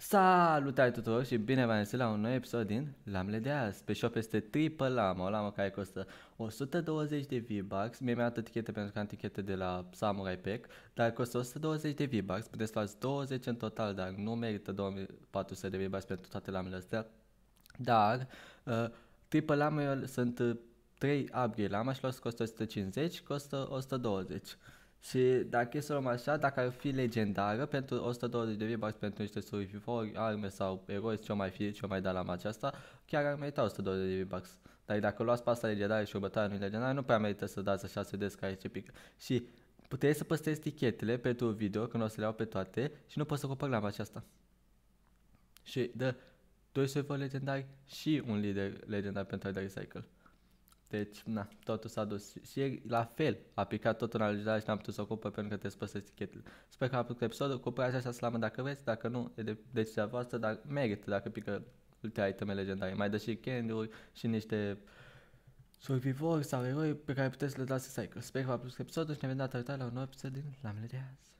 Salutare tuturor și bine v-am la un nou episod din Lamele de azi. Pe shop este Triple Lama, o lamă care costă 120 de V-Bucks. Mie mi-a dat etichete pentru că am etichete de la Samurai Pack, dar costă 120 de V-Bucks. Puteți luați 20 în total, dar nu merită 2400 de V-Bucks pentru toate lamele astea. Dar uh, Triple Lama sunt 3 uh, upgrade lama și lor costă 150, costă 120. Și dacă e să luăm așa, dacă ar fi legendară pentru 120 de V-Bucks pentru niște survivori, arme sau eroi, ce mai fi, ce mai da la match asta, chiar ar merita 120 de V-Bucks. Dar dacă luați pasta legendară și următoarea nu legendară, nu prea merită să dați așa să vedeți care ce pică. Și puteai să păstrezi tichetele pentru video, când o să le iau pe toate, și nu poți să cumpăr la match asta. Și dă 2 survivori legendari și un lider legendar pentru a da recycle. Deci, na, totul s-a dus. Și la fel, a picat tot în analizare și n-am putut să o cumpăr pentru că te să etichetele. Sper că a plăcut episodul, cumpărați așa slamă dacă vreți, dacă nu, e de decizia voastră, dar merită dacă pică multe iteme legendare. Mai dă și candy și niște survivori sau eroi pe care puteți să le dați să cycle. Sper că v-a plăcut episodul și ne vedem data viitoare la un nou episod din Lamele de azi.